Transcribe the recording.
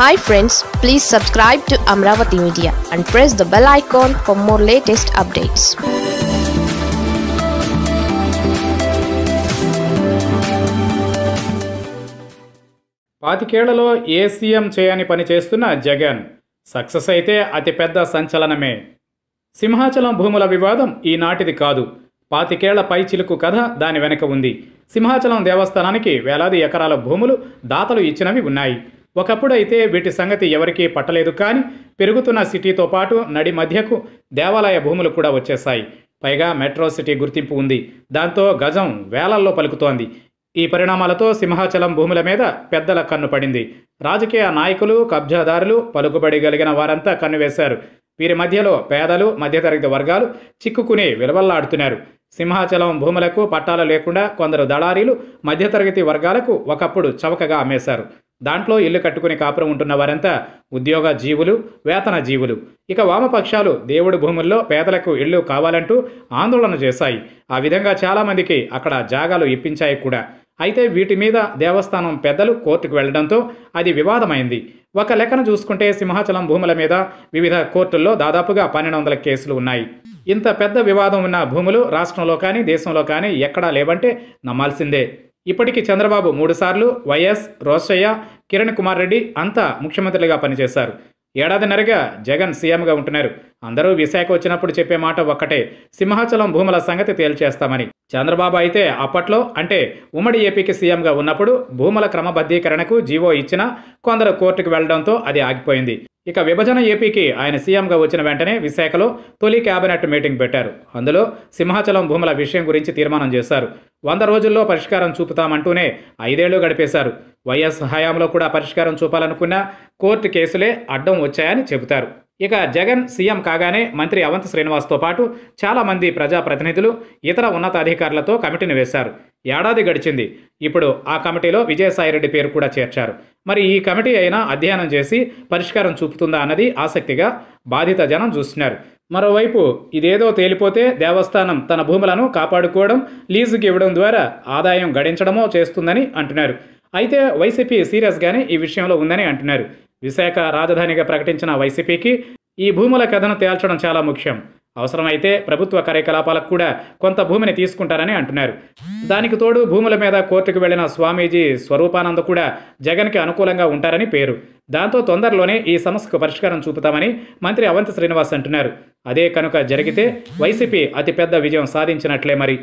hi friends please subscribe to Amaravati media and press the bell icon for more latest updates పాతికేళ్లలో ఏ CM చేయని పని చేస్తున్న Jagan success అయితే అతిపెద్ద సంచలనమే సింహాచలం భూముల వివాదం ఈనాటిది కాదు పాతికేళ్ల పై చిలుకు కథ దాని వెనక ఉంది సింహాచలం దేవస్థానానికి వేలాది ఎకరాల భూములు దాతలు ఇచ్చినవి ఉన్నాయి ఒకప్పుడు అయితే వీటి సంగతి ఎవరికీ పట్టలేదు కానీ పెరుగుతున్న సిటీతో పాటు నడి మధ్యకు దేవాలయ భూములు కూడా వచ్చేశాయి పైగా మెట్రో సిటీ గుర్తింపు ఉంది దాంతో గజం వేలల్లో పలుకుతోంది ఈ పరిణామాలతో సింహాచలం భూముల మీద పెద్దల కన్ను పడింది రాజకీయ నాయకులు కబ్జాదారులు పలుకుబడిగలిగిన కలిగిన వారంతా కన్నువేశారు వీరి మధ్యలో పేదలు మధ్యతరగతి వర్గాలు చిక్కుకుని విలవల్లాడుతున్నారు సింహాచలం భూములకు పట్టాలు లేకుండా కొందరు దళారీలు మధ్యతరగతి వర్గాలకు ఒకప్పుడు చవకగా అమ్మేశారు దాంట్లో ఇల్లు కట్టుకుని కాపురం ఉంటున్న వారంతా ఉద్యోగ జీవులు వేతన జీవులు ఇక వామపక్షాలు దేవుడు భూముల్లో పేదలకు ఇళ్ళు కావాలంటూ ఆందోళన చేశాయి ఆ విధంగా చాలామందికి అక్కడ జాగాలు ఇప్పించాయి కూడా అయితే వీటి మీద దేవస్థానం పెద్దలు కోర్టుకు వెళ్లడంతో అది వివాదమైంది ఒక లెక్కను చూసుకుంటే సింహాచలం భూముల మీద వివిధ కోర్టుల్లో దాదాపుగా పన్నెండు వందల కేసులు ఉన్నాయి ఇంత పెద్ద వివాదం ఉన్న భూములు రాష్ట్రంలో కానీ దేశంలో కానీ ఎక్కడా లేవంటే నమ్మాల్సిందే ఇప్పటికీ చంద్రబాబు మూడుసార్లు వైఎస్ రోసయ్య కిరణ్ కుమార్ రెడ్డి అంతా ముఖ్యమంత్రులుగా పనిచేశారు ఏడాదిన్నరగా జగన్ సీఎంగా ఉంటున్నారు అందరూ విశాఖ వచ్చినప్పుడు చెప్పే మాట ఒక్కటే సింహాచలం భూముల సంగతి తేల్చేస్తామని చంద్రబాబు అయితే అప్పట్లో అంటే ఉమ్మడి ఏపీకి సీఎంగా ఉన్నప్పుడు భూముల క్రమబద్ధీకరణకు జీవో ఇచ్చిన కొందరు కోర్టుకు వెళ్లడంతో అది ఆగిపోయింది ఇక విభజన ఏపీకి ఆయన సీఎంగా వచ్చిన వెంటనే విశాఖలో తొలి కేబినెట్ మీటింగ్ పెట్టారు అందులో సింహాచలం భూముల విషయం గురించి తీర్మానం చేశారు వంద రోజుల్లో పరిష్కారం చూపుతామంటూనే ఐదేళ్లు గడిపేశారు వైఎస్ హయాంలో కూడా పరిష్కారం చూపాలనుకున్న కోర్టు కేసులే అడ్డం వచ్చాయని చెబుతారు ఇక జగన్ సీఎం కాగానే మంత్రి అవంత్ శ్రీనివాస్తో పాటు చాలామంది ప్రజాప్రతినిధులు ఇతర ఉన్నతాధికారులతో కమిటీని వేశారు ఏడాది గడిచింది ఇప్పుడు ఆ కమిటీలో విజయసాయిరెడ్డి పేరు కూడా చేర్చారు మరి ఈ కమిటీ అయినా అధ్యయనం చేసి పరిష్కారం చూపుతుందా అన్నది ఆసక్తిగా బాధిత జనం చూస్తున్నారు మరోవైపు ఇదేదో తేలిపోతే దేవస్థానం తన భూములను కాపాడుకోవడం లీజుకి ఇవ్వడం ద్వారా ఆదాయం గడించడమో చేస్తుందని అంటున్నారు అయితే వైసీపీ సీరియస్గానే ఈ విషయంలో ఉందని అంటున్నారు విశాఖ రాజధానిగా ప్రకటించిన వైసీపీకి ఈ భూముల కథను తేల్చడం చాలా ముఖ్యం అవసరమైతే ప్రభుత్వ కార్యకలాపాలకు కూడా కొంత భూమిని తీసుకుంటారని అంటున్నారు దానికి తోడు భూముల మీద కోర్టుకు వెళ్లిన స్వామీజీ స్వరూపానంద కూడా జగన్కి అనుకూలంగా ఉంటారని పేరు దాంతో తొందరలోనే ఈ సమస్యకు పరిష్కారం చూపుతామని మంత్రి అవంతి శ్రీనివాస్ అంటున్నారు అదే కనుక జరిగితే వైసీపీ అతిపెద్ద విజయం సాధించినట్లే మరి